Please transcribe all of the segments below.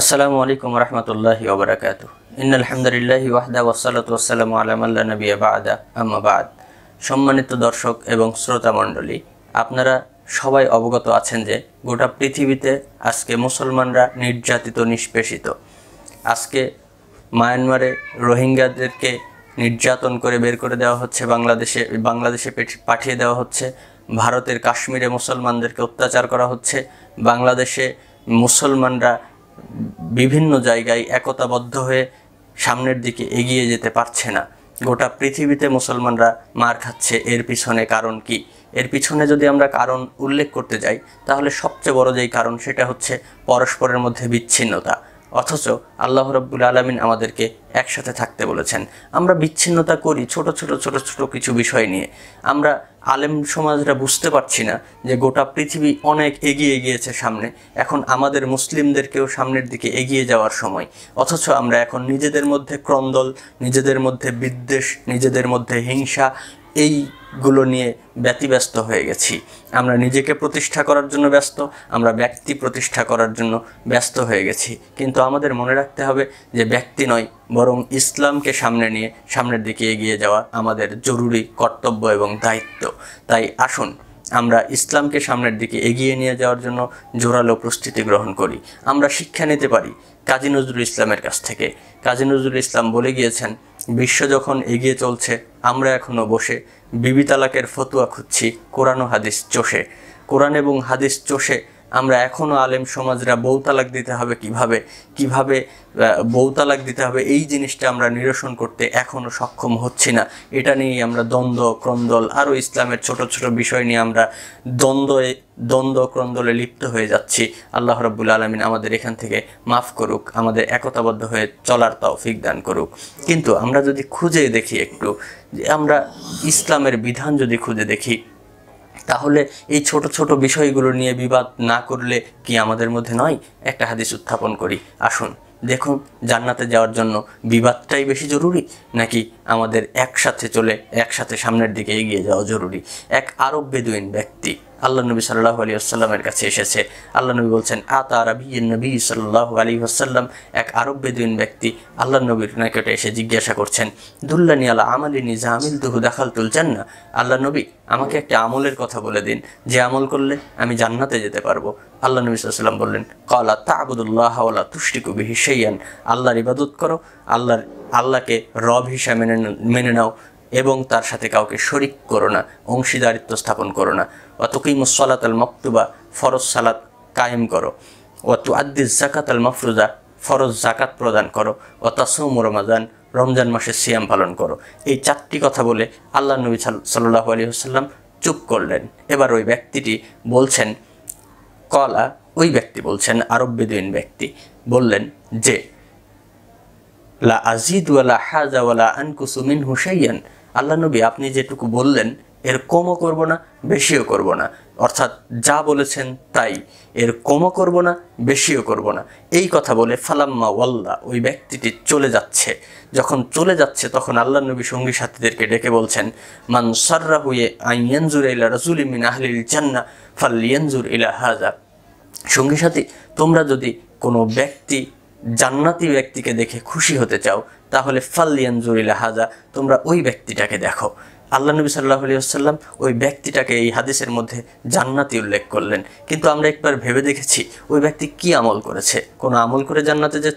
আসসালামু আলাইকুম রহমতুল্লাহ ওবরাকাত ইনালহামদুলিল্লাহি ওয়াহদা ওসালাত ওসালাম আলামাল্লা নবী বাদা আহমাবাদ সম্মানিত দর্শক এবং শ্রোতা মণ্ডলী আপনারা সবাই অবগত আছেন যে গোটা পৃথিবীতে আজকে মুসলমানরা নির্যাতিত নিষ্পেষিত আজকে মায়ানমারে রোহিঙ্গাদেরকে নির্যাতন করে বের করে দেওয়া হচ্ছে বাংলাদেশে বাংলাদেশে পাঠিয়ে দেওয়া হচ্ছে ভারতের কাশ্মীরে মুসলমানদেরকে অত্যাচার করা হচ্ছে বাংলাদেশে মুসলমানরা বিভিন্ন জায়গায় একতাবদ্ধ হয়ে সামনের দিকে এগিয়ে যেতে পারছে না গোটা পৃথিবীতে মুসলমানরা মার খাচ্ছে এর পিছনে কারণ কি এর পিছনে যদি আমরা কারণ উল্লেখ করতে যাই তাহলে সবচেয়ে বড় যেই কারণ সেটা হচ্ছে পরস্পরের মধ্যে বিচ্ছিন্নতা অথচ আল্লাহ রব্বুল আলমিন আমাদেরকে একসাথে থাকতে বলেছেন আমরা বিচ্ছিন্নতা করি ছোট ছোট ছোট ছোট কিছু বিষয় নিয়ে আমরা আলেম সমাজরা বুঝতে পারছি না যে গোটা পৃথিবী অনেক এগিয়ে গিয়েছে সামনে এখন আমাদের মুসলিমদেরকেও সামনের দিকে এগিয়ে যাওয়ার সময় অথচ আমরা এখন নিজেদের মধ্যে ক্রন্দল নিজেদের মধ্যে বিদ্বেষ নিজেদের মধ্যে হিংসা এইগুলো নিয়ে ব্যতিব্যস্ত হয়ে গেছি আমরা নিজেকে প্রতিষ্ঠা করার জন্য ব্যস্ত আমরা ব্যক্তি প্রতিষ্ঠা করার জন্য ব্যস্ত হয়ে গেছি কিন্তু আমাদের মনে রাখতে হবে যে ব্যক্তি নয় বরং ইসলামকে সামনে নিয়ে সামনের দিকে এগিয়ে যাওয়া আমাদের জরুরি কর্তব্য এবং দায়িত্ব তাই আসুন আমরা ইসলামকে সামনের দিকে এগিয়ে নিয়ে যাওয়ার জন্য জোরালো প্রস্তুতি গ্রহণ করি আমরা শিক্ষা নিতে পারি কাজী নজরুল ইসলামের কাছ থেকে কাজী নজরুল ইসলাম বলে গিয়েছেন বিশ্ব যখন এগিয়ে চলছে আমরা এখনও বসে বিবি তালাকের ফতুয়া খুঁজছি কোরআন হাদিস চষে কোরআন এবং হাদিস চষে আমরা এখনও আলেম সমাজরা বউ দিতে হবে কিভাবে কিভাবে বউ দিতে হবে এই জিনিসটা আমরা নিরসন করতে এখনও সক্ষম হচ্ছি না এটা নিয়ে আমরা দ্বন্দ্ব ক্রন্দল আরও ইসলামের ছোট ছোট বিষয় নিয়ে আমরা দ্বন্দ্বে দ্বন্দ্ব ক্রন্দলে লিপ্ত হয়ে যাচ্ছি আল্লাহ রব্বুল আলমিন আমাদের এখান থেকে মাফ করুক আমাদের একতাবদ্ধ হয়ে চলার তাও দান করুক কিন্তু আমরা যদি খুঁজে দেখি একটু আমরা ইসলামের বিধান যদি খুঁজে দেখি তাহলে এই ছোট ছোট বিষয়গুলো নিয়ে বিবাদ না করলে কি আমাদের মধ্যে নয় একটা হাদিস উত্থাপন করি আসুন দেখুন জান্নাতে যাওয়ার জন্য বিবাদটাই বেশি জরুরি নাকি আমাদের একসাথে চলে একসাথে সামনের দিকে এগিয়ে যাওয়া জরুরি এক আরব বেদুইন ব্যক্তি আল্লাহ নবী সাল্লাহ আলী আসাল্লামের কাছে এসেছে আল্লাহ নবী বলছেন আতা রবি নবী সাল্লাহ আলী আসাল্লাম এক আরব বেদুইন ব্যক্তি আল্লাহ নবীর নাকেটে এসে জিজ্ঞাসা করছেন দুল্লানি আল্লাহ আমালিনী আমিল দুহু দেখাল তুলছেন না আল্লাহ নবী আমাকে একটা আমলের কথা বলে দিন যে আমল করলে আমি জান্নাতে যেতে পারবো আল্লাহ নবী সাল্লাম বললেন কলা তা আবুদুল্লাহ তুষ্টিকু বিহিসাইয়ান আল্লাহর ইবাদত করো আল্লাহর আল্লাহকে রব হিসাবে মেনে মেনে নাও এবং তার সাথে কাউকে শরিক করো না অংশীদারিত্ব স্থাপন করো না অতকিম সালাত আল মক্তুবা ফরজ সালাত কায়েম করো অত আদ্দিস জাকাত আল মফরুজা ফরজ জাকাত প্রদান করো ও তাসৌম রমাজান রমজান মাসে সিয়াম পালন করো এই চারটি কথা বলে আল্লাহ নবী সাল্লাহ আলী হুসাল্লাম চুপ করলেন এবার ওই ব্যক্তিটি বলছেন কলা ওই ব্যক্তি বলছেন আরব বেদুইন ব্যক্তি বললেন যে লা আজিদ ওয়ালা হাজা ওয়ালা আনকুসুমিন হুসাইয়ান আল্লাহ নবী আপনি যেটুকু বললেন এর কমও করব না বেশিও করব না অর্থাৎ যা বলেছেন তাই এর কমও করব না বেশিও করব না এই কথা বলে ফালাম্মা ওয়াল্লা ওই ব্যক্তিটি চলে যাচ্ছে যখন চলে যাচ্ছে তখন আল্লাহ নবী সঙ্গী সাথীদেরকে ডেকে বলছেন মান সাররা হুয়ে আইনজুর ইলা রাজুল মিন আহলিল চান্না ফাল ইয়ানজুর ইলা হাজা সঙ্গী সাথী তোমরা যদি কোনো ব্যক্তি জান্নাতি ব্যক্তিকে দেখে খুশি হতে চাও তাহলে ফাল্লিয়ান জুরিলা হাজা তোমরা ওই ব্যক্তিটাকে দেখো আল্লাহ নবী সাল্লাহ আলী আসাল্লাম ওই ব্যক্তিটাকে এই হাদিসের মধ্যে জান্নাতি উল্লেখ করলেন কিন্তু আমরা একবার ভেবে দেখেছি ওই ব্যক্তি কি আমল করেছে কোনো আমল করে জান্নাতে যে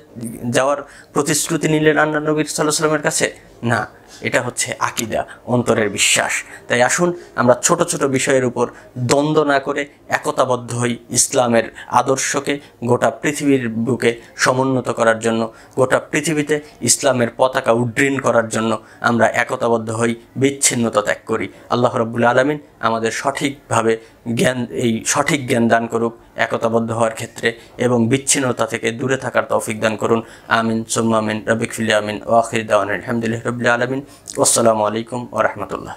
যাওয়ার প্রতিশ্রুতি নিলেন আল্লাহ নবী সাল্লাহ সাল্লামের কাছে না এটা হচ্ছে আকিদা অন্তরের বিশ্বাস তাই আসুন আমরা ছোট ছোট বিষয়ের উপর দ্বন্দ্ব না করে একতাবদ্ধ হই ইসলামের আদর্শকে গোটা পৃথিবীর বুকে সমুন্নত করার জন্য গোটা পৃথিবীতে ইসলামের পতাকা উড্ডীন করার জন্য আমরা একতাবদ্ধ হই বিচ্ছিন্নতা ত্যাগ করি আল্লাহ রব্বুল আলমিন আমাদের সঠিকভাবে জ্ঞান এই সঠিক জ্ঞান দান করুক একতাবদ্ধ হওয়ার ক্ষেত্রে এবং বিচ্ছিন্নতা থেকে দূরে থাকার তৌফিক দান করুন আমিন সুম্মা আমিন রবিক আমিন ওয়াখির দাওয়ান আলহামদুলিল্লাহ রবিল্লা আলমিন আসসালামু আলাইকুম ও রহমতুল্লাহ